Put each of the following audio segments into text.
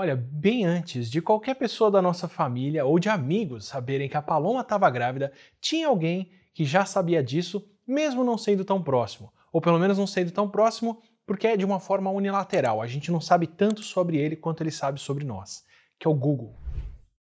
Olha, bem antes de qualquer pessoa da nossa família ou de amigos saberem que a Paloma estava grávida, tinha alguém que já sabia disso, mesmo não sendo tão próximo. Ou pelo menos não sendo tão próximo, porque é de uma forma unilateral. A gente não sabe tanto sobre ele quanto ele sabe sobre nós, que é o Google.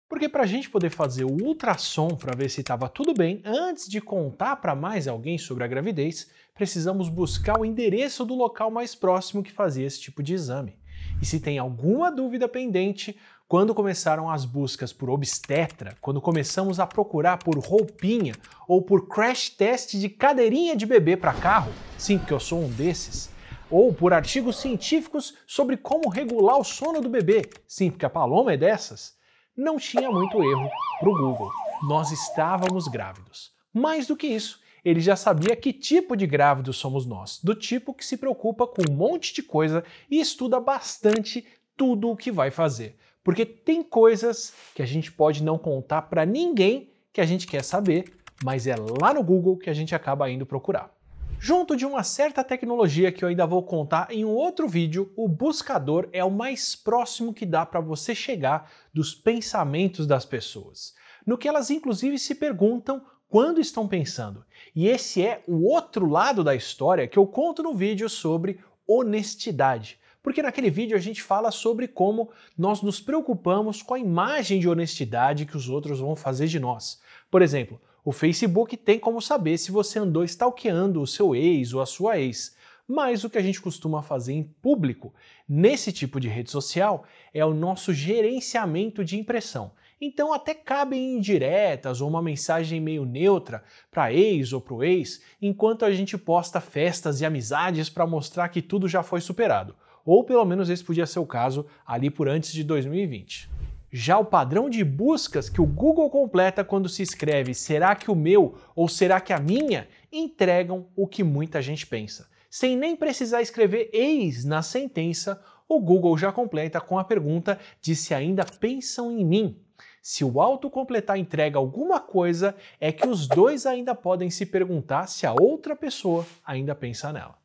Porque para a gente poder fazer o ultrassom para ver se estava tudo bem, antes de contar para mais alguém sobre a gravidez, precisamos buscar o endereço do local mais próximo que fazia esse tipo de exame. E se tem alguma dúvida pendente, quando começaram as buscas por obstetra, quando começamos a procurar por roupinha ou por crash test de cadeirinha de bebê para carro, sim, porque eu sou um desses, ou por artigos científicos sobre como regular o sono do bebê, sim, porque a Paloma é dessas, não tinha muito erro para o Google. Nós estávamos grávidos. Mais do que isso, ele já sabia que tipo de grávidos somos nós, do tipo que se preocupa com um monte de coisa e estuda bastante tudo o que vai fazer. Porque tem coisas que a gente pode não contar para ninguém que a gente quer saber, mas é lá no Google que a gente acaba indo procurar. Junto de uma certa tecnologia que eu ainda vou contar em um outro vídeo, o buscador é o mais próximo que dá para você chegar dos pensamentos das pessoas, no que elas inclusive se perguntam quando estão pensando. E esse é o outro lado da história que eu conto no vídeo sobre honestidade. Porque naquele vídeo a gente fala sobre como nós nos preocupamos com a imagem de honestidade que os outros vão fazer de nós. Por exemplo, o Facebook tem como saber se você andou stalkeando o seu ex ou a sua ex. Mas o que a gente costuma fazer em público, nesse tipo de rede social, é o nosso gerenciamento de impressão. Então até cabem indiretas ou uma mensagem meio neutra para ex ou pro ex, enquanto a gente posta festas e amizades para mostrar que tudo já foi superado. Ou pelo menos esse podia ser o caso ali por antes de 2020. Já o padrão de buscas que o Google completa quando se escreve será que o meu ou será que a minha entregam o que muita gente pensa. Sem nem precisar escrever ex na sentença, o Google já completa com a pergunta de se ainda pensam em mim se o autocompletar entrega alguma coisa, é que os dois ainda podem se perguntar se a outra pessoa ainda pensa nela.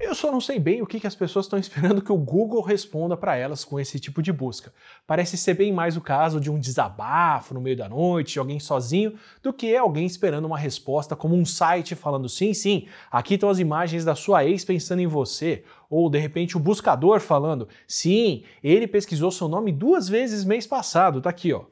Eu só não sei bem o que, que as pessoas estão esperando que o Google responda para elas com esse tipo de busca. Parece ser bem mais o caso de um desabafo no meio da noite, de alguém sozinho, do que alguém esperando uma resposta como um site falando sim, sim, aqui estão as imagens da sua ex pensando em você. Ou de repente o buscador falando sim, ele pesquisou seu nome duas vezes mês passado, tá aqui ó.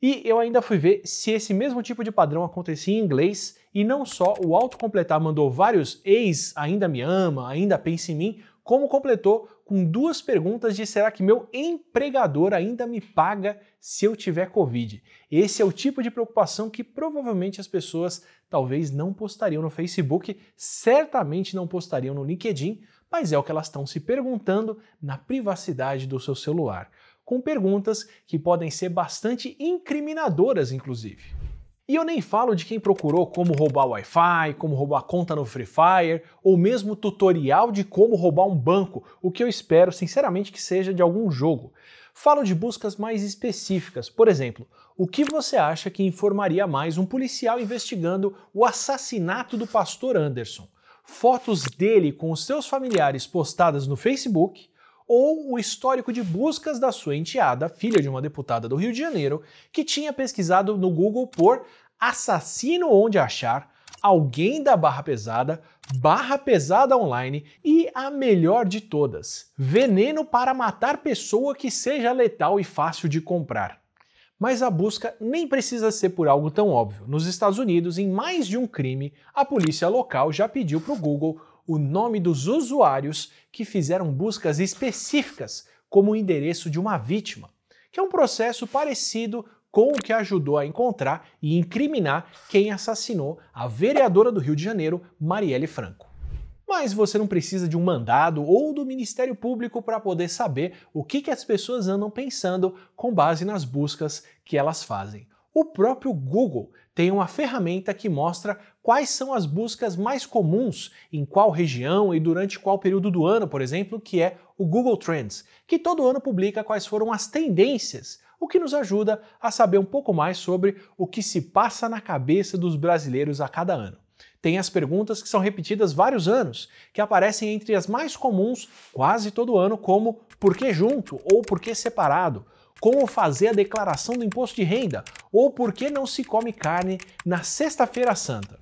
E eu ainda fui ver se esse mesmo tipo de padrão acontecia em inglês, e não só o autocompletar mandou vários ex, ainda me ama, ainda pensa em mim, como completou com duas perguntas de será que meu empregador ainda me paga se eu tiver Covid? Esse é o tipo de preocupação que provavelmente as pessoas talvez não postariam no Facebook, certamente não postariam no LinkedIn, mas é o que elas estão se perguntando na privacidade do seu celular com perguntas que podem ser bastante incriminadoras, inclusive. E eu nem falo de quem procurou como roubar Wi-Fi, como roubar conta no Free Fire, ou mesmo tutorial de como roubar um banco, o que eu espero sinceramente que seja de algum jogo. Falo de buscas mais específicas, por exemplo, o que você acha que informaria mais um policial investigando o assassinato do pastor Anderson? Fotos dele com os seus familiares postadas no Facebook ou o histórico de buscas da sua enteada, filha de uma deputada do Rio de Janeiro, que tinha pesquisado no Google por assassino onde achar, alguém da barra pesada, barra pesada online e a melhor de todas, veneno para matar pessoa que seja letal e fácil de comprar. Mas a busca nem precisa ser por algo tão óbvio. Nos Estados Unidos, em mais de um crime, a polícia local já pediu para o Google o nome dos usuários que fizeram buscas específicas, como o endereço de uma vítima, que é um processo parecido com o que ajudou a encontrar e incriminar quem assassinou a vereadora do Rio de Janeiro, Marielle Franco. Mas você não precisa de um mandado ou do Ministério Público para poder saber o que, que as pessoas andam pensando com base nas buscas que elas fazem. O próprio Google tem uma ferramenta que mostra quais são as buscas mais comuns em qual região e durante qual período do ano, por exemplo, que é o Google Trends, que todo ano publica quais foram as tendências, o que nos ajuda a saber um pouco mais sobre o que se passa na cabeça dos brasileiros a cada ano. Tem as perguntas que são repetidas vários anos, que aparecem entre as mais comuns quase todo ano, como por que junto ou por que separado? Como fazer a declaração do imposto de renda? ou por que não se come carne na Sexta-feira Santa.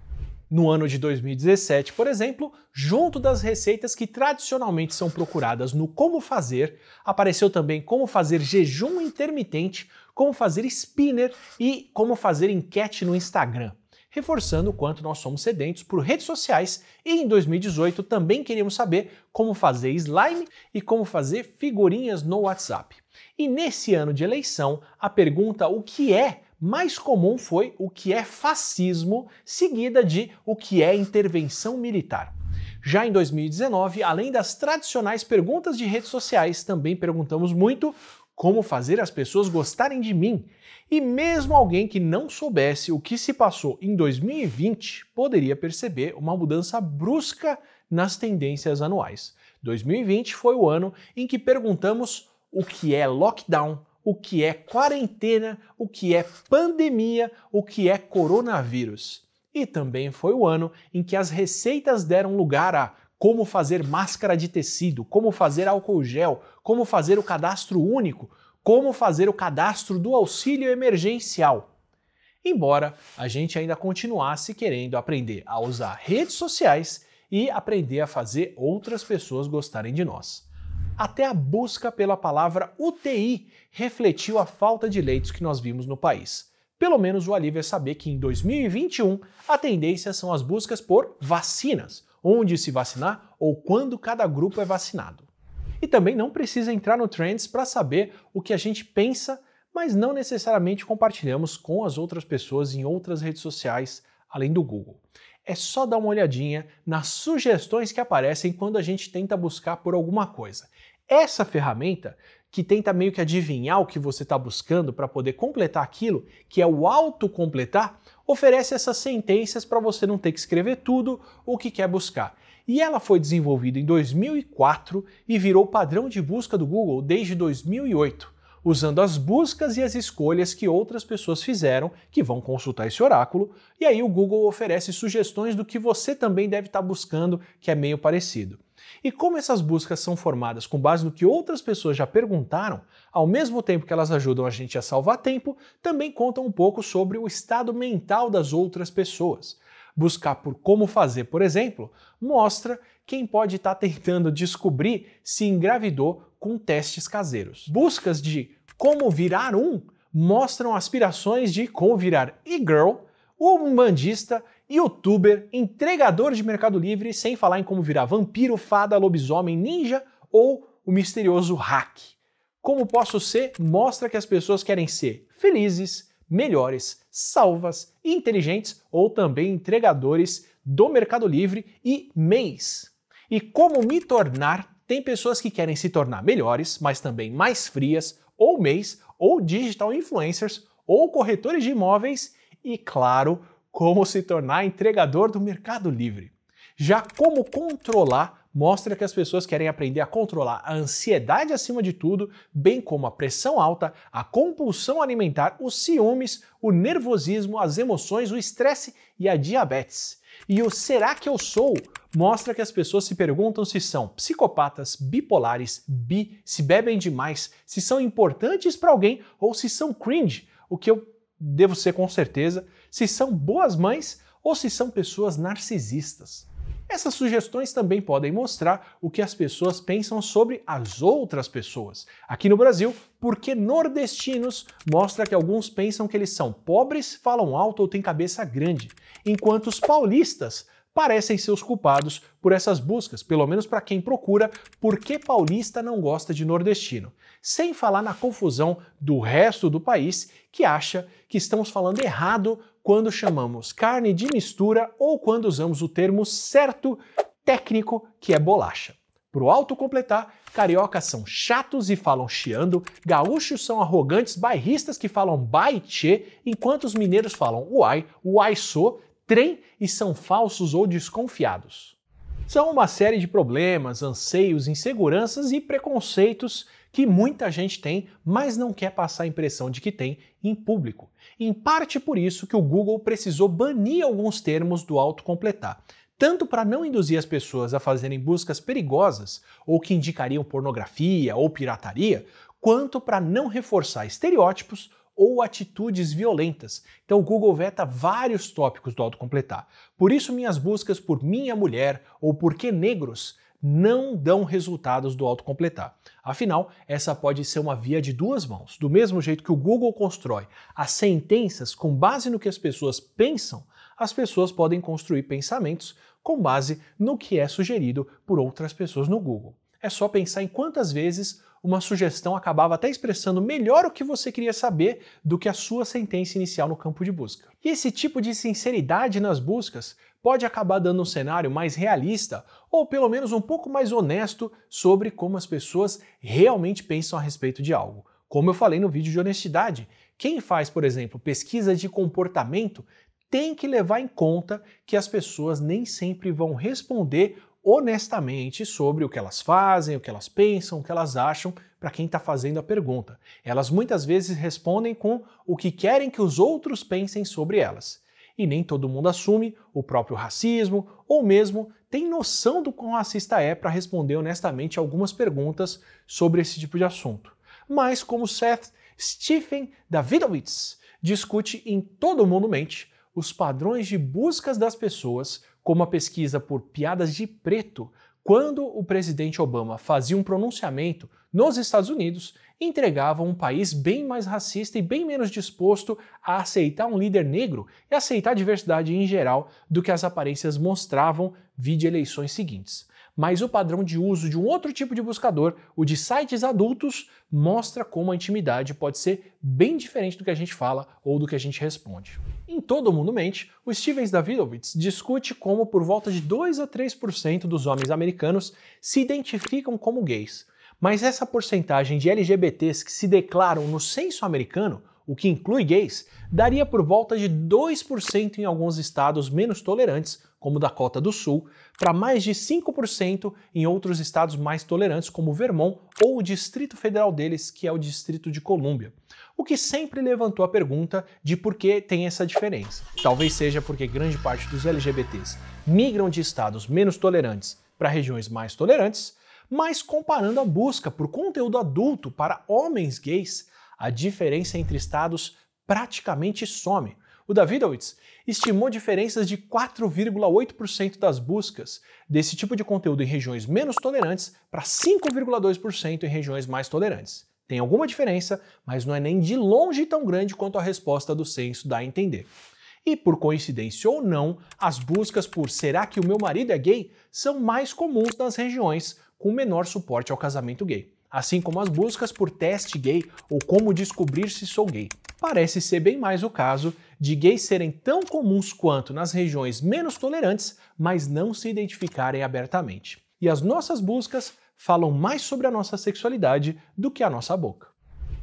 No ano de 2017, por exemplo, junto das receitas que tradicionalmente são procuradas no como fazer, apareceu também como fazer jejum intermitente, como fazer spinner e como fazer enquete no Instagram reforçando o quanto nós somos sedentos por redes sociais e em 2018 também queríamos saber como fazer slime e como fazer figurinhas no WhatsApp. E nesse ano de eleição, a pergunta o que é mais comum foi o que é fascismo, seguida de o que é intervenção militar. Já em 2019, além das tradicionais perguntas de redes sociais, também perguntamos muito como fazer as pessoas gostarem de mim. E mesmo alguém que não soubesse o que se passou em 2020 poderia perceber uma mudança brusca nas tendências anuais. 2020 foi o ano em que perguntamos o que é lockdown, o que é quarentena, o que é pandemia, o que é coronavírus. E também foi o ano em que as receitas deram lugar a como fazer máscara de tecido, como fazer álcool gel, como fazer o cadastro único, como fazer o cadastro do auxílio emergencial. Embora a gente ainda continuasse querendo aprender a usar redes sociais e aprender a fazer outras pessoas gostarem de nós até a busca pela palavra UTI refletiu a falta de leitos que nós vimos no país. Pelo menos o alívio é saber que em 2021 a tendência são as buscas por vacinas, onde se vacinar ou quando cada grupo é vacinado. E também não precisa entrar no Trends para saber o que a gente pensa, mas não necessariamente compartilhamos com as outras pessoas em outras redes sociais além do Google é só dar uma olhadinha nas sugestões que aparecem quando a gente tenta buscar por alguma coisa. Essa ferramenta, que tenta meio que adivinhar o que você está buscando para poder completar aquilo, que é o autocompletar, oferece essas sentenças para você não ter que escrever tudo o que quer buscar. E ela foi desenvolvida em 2004 e virou padrão de busca do Google desde 2008 usando as buscas e as escolhas que outras pessoas fizeram que vão consultar esse oráculo, e aí o Google oferece sugestões do que você também deve estar buscando, que é meio parecido. E como essas buscas são formadas com base no que outras pessoas já perguntaram, ao mesmo tempo que elas ajudam a gente a salvar tempo, também contam um pouco sobre o estado mental das outras pessoas. Buscar por como fazer, por exemplo, mostra quem pode estar tá tentando descobrir se engravidou com testes caseiros. Buscas de como Virar Um mostram aspirações de como virar e-girl, umbandista, youtuber, entregador de Mercado Livre, sem falar em como virar vampiro, fada, lobisomem, ninja ou o misterioso hack. Como Posso Ser mostra que as pessoas querem ser felizes, melhores, salvas, inteligentes ou também entregadores do Mercado Livre e mês. E Como Me Tornar tem pessoas que querem se tornar melhores, mas também mais frias, ou mês, ou digital influencers, ou corretores de imóveis e, claro, como se tornar entregador do Mercado Livre. Já como controlar mostra que as pessoas querem aprender a controlar a ansiedade acima de tudo, bem como a pressão alta, a compulsão alimentar, os ciúmes, o nervosismo, as emoções, o estresse e a diabetes. E o será que eu sou mostra que as pessoas se perguntam se são psicopatas, bipolares, bi, se bebem demais, se são importantes para alguém ou se são cringe, o que eu devo ser com certeza, se são boas mães ou se são pessoas narcisistas. Essas sugestões também podem mostrar o que as pessoas pensam sobre as outras pessoas. Aqui no Brasil, porque nordestinos mostra que alguns pensam que eles são pobres, falam alto ou têm cabeça grande, enquanto os paulistas parecem ser os culpados por essas buscas, pelo menos para quem procura por que paulista não gosta de nordestino. Sem falar na confusão do resto do país que acha que estamos falando errado quando chamamos carne de mistura ou quando usamos o termo certo técnico que é bolacha. Pro completar, cariocas são chatos e falam chiando, gaúchos são arrogantes bairristas que falam baitê, enquanto os mineiros falam uai, uai sou trem e são falsos ou desconfiados. São uma série de problemas, anseios, inseguranças e preconceitos que muita gente tem, mas não quer passar a impressão de que tem em público. Em parte por isso que o Google precisou banir alguns termos do autocompletar, tanto para não induzir as pessoas a fazerem buscas perigosas ou que indicariam pornografia ou pirataria, quanto para não reforçar estereótipos ou atitudes violentas. Então o Google veta vários tópicos do autocompletar. Por isso, minhas buscas por minha mulher ou por que negros não dão resultados do autocompletar. Afinal, essa pode ser uma via de duas mãos. Do mesmo jeito que o Google constrói as sentenças com base no que as pessoas pensam, as pessoas podem construir pensamentos com base no que é sugerido por outras pessoas no Google. É só pensar em quantas vezes uma sugestão acabava até expressando melhor o que você queria saber do que a sua sentença inicial no campo de busca. E esse tipo de sinceridade nas buscas pode acabar dando um cenário mais realista ou pelo menos um pouco mais honesto sobre como as pessoas realmente pensam a respeito de algo. Como eu falei no vídeo de honestidade, quem faz, por exemplo, pesquisa de comportamento tem que levar em conta que as pessoas nem sempre vão responder honestamente sobre o que elas fazem, o que elas pensam, o que elas acham para quem está fazendo a pergunta. Elas muitas vezes respondem com o que querem que os outros pensem sobre elas. E nem todo mundo assume o próprio racismo ou mesmo tem noção do quão racista é para responder honestamente algumas perguntas sobre esse tipo de assunto. Mas como Seth Stephen Davidowitz discute em Todo Mundo Mente, os padrões de buscas das pessoas como a pesquisa por piadas de preto, quando o presidente Obama fazia um pronunciamento nos Estados Unidos, entregava um país bem mais racista e bem menos disposto a aceitar um líder negro e aceitar a diversidade em geral do que as aparências mostravam vide eleições seguintes mas o padrão de uso de um outro tipo de buscador, o de sites adultos, mostra como a intimidade pode ser bem diferente do que a gente fala ou do que a gente responde. Em Todo Mundo Mente, o Stevens Davidovitz discute como por volta de 2 a 3% dos homens americanos se identificam como gays. Mas essa porcentagem de LGBTs que se declaram no censo americano, o que inclui gays, daria por volta de 2% em alguns estados menos tolerantes como Dakota do Sul, para mais de 5% em outros estados mais tolerantes, como Vermont ou o Distrito Federal deles, que é o Distrito de Colômbia. O que sempre levantou a pergunta de por que tem essa diferença. Talvez seja porque grande parte dos LGBTs migram de estados menos tolerantes para regiões mais tolerantes, mas comparando a busca por conteúdo adulto para homens gays, a diferença entre estados praticamente some. O Davidowitz estimou diferenças de 4,8% das buscas desse tipo de conteúdo em regiões menos tolerantes para 5,2% em regiões mais tolerantes. Tem alguma diferença, mas não é nem de longe tão grande quanto a resposta do censo dá a entender. E por coincidência ou não, as buscas por será que o meu marido é gay são mais comuns nas regiões com menor suporte ao casamento gay, assim como as buscas por teste gay ou como descobrir se sou gay. Parece ser bem mais o caso de gays serem tão comuns quanto nas regiões menos tolerantes, mas não se identificarem abertamente. E as nossas buscas falam mais sobre a nossa sexualidade do que a nossa boca.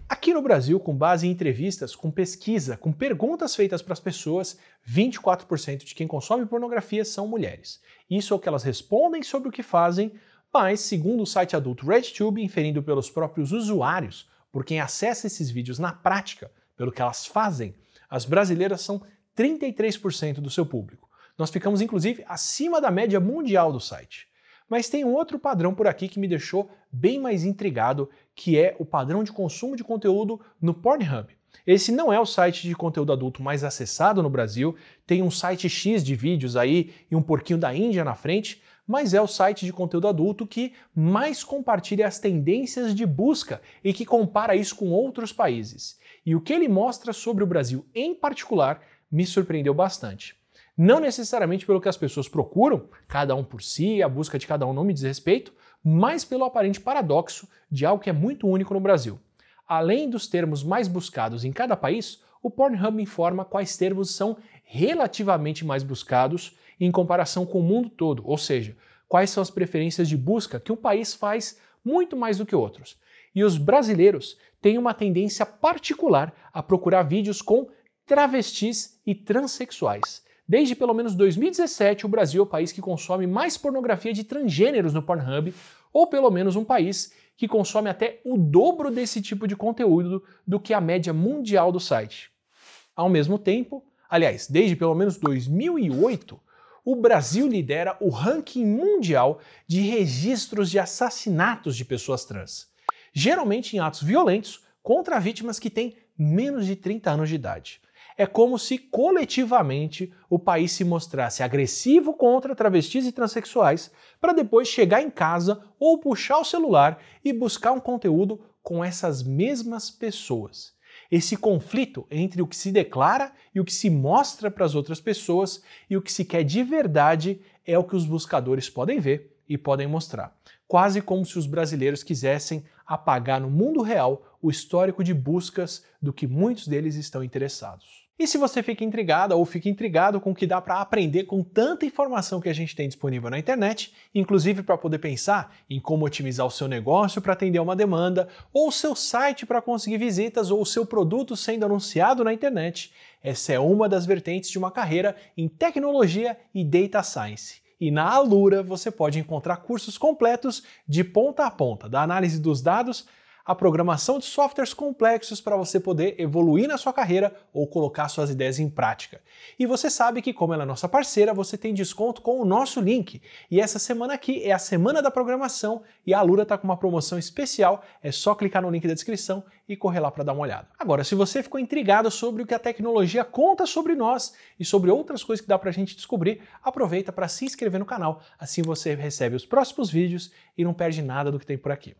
Aqui no Brasil, com base em entrevistas, com pesquisa, com perguntas feitas para as pessoas, 24% de quem consome pornografia são mulheres. Isso é o que elas respondem sobre o que fazem, mas, segundo o site adulto RedTube, inferindo pelos próprios usuários, por quem acessa esses vídeos na prática, pelo que elas fazem, as brasileiras são 33% do seu público. Nós ficamos inclusive acima da média mundial do site. Mas tem um outro padrão por aqui que me deixou bem mais intrigado, que é o padrão de consumo de conteúdo no Pornhub. Esse não é o site de conteúdo adulto mais acessado no Brasil, tem um site X de vídeos aí e um porquinho da Índia na frente, mas é o site de conteúdo adulto que mais compartilha as tendências de busca e que compara isso com outros países. E o que ele mostra sobre o Brasil em particular me surpreendeu bastante. Não necessariamente pelo que as pessoas procuram, cada um por si, a busca de cada um não me diz respeito, mas pelo aparente paradoxo de algo que é muito único no Brasil. Além dos termos mais buscados em cada país, o Pornhub informa quais termos são relativamente mais buscados em comparação com o mundo todo, ou seja, quais são as preferências de busca que um país faz muito mais do que outros. E os brasileiros têm uma tendência particular a procurar vídeos com travestis e transexuais. Desde pelo menos 2017, o Brasil é o país que consome mais pornografia de transgêneros no Pornhub, ou pelo menos um país que consome até o dobro desse tipo de conteúdo do que a média mundial do site. Ao mesmo tempo, aliás, desde pelo menos 2008, o Brasil lidera o ranking mundial de registros de assassinatos de pessoas trans geralmente em atos violentos contra vítimas que têm menos de 30 anos de idade. É como se coletivamente o país se mostrasse agressivo contra travestis e transexuais para depois chegar em casa ou puxar o celular e buscar um conteúdo com essas mesmas pessoas. Esse conflito entre o que se declara e o que se mostra para as outras pessoas e o que se quer de verdade é o que os buscadores podem ver e podem mostrar. Quase como se os brasileiros quisessem apagar no mundo real o histórico de buscas do que muitos deles estão interessados. E se você fica intrigada ou fica intrigado com o que dá para aprender com tanta informação que a gente tem disponível na internet, inclusive para poder pensar em como otimizar o seu negócio para atender uma demanda, ou o seu site para conseguir visitas, ou o seu produto sendo anunciado na internet, essa é uma das vertentes de uma carreira em tecnologia e data science e na Alura você pode encontrar cursos completos de ponta a ponta, da análise dos dados a programação de softwares complexos para você poder evoluir na sua carreira ou colocar suas ideias em prática. E você sabe que, como ela é nossa parceira, você tem desconto com o nosso link. E essa semana aqui é a Semana da Programação e a Lura está com uma promoção especial. É só clicar no link da descrição e correr lá para dar uma olhada. Agora, se você ficou intrigado sobre o que a tecnologia conta sobre nós e sobre outras coisas que dá para a gente descobrir, aproveita para se inscrever no canal, assim você recebe os próximos vídeos e não perde nada do que tem por aqui.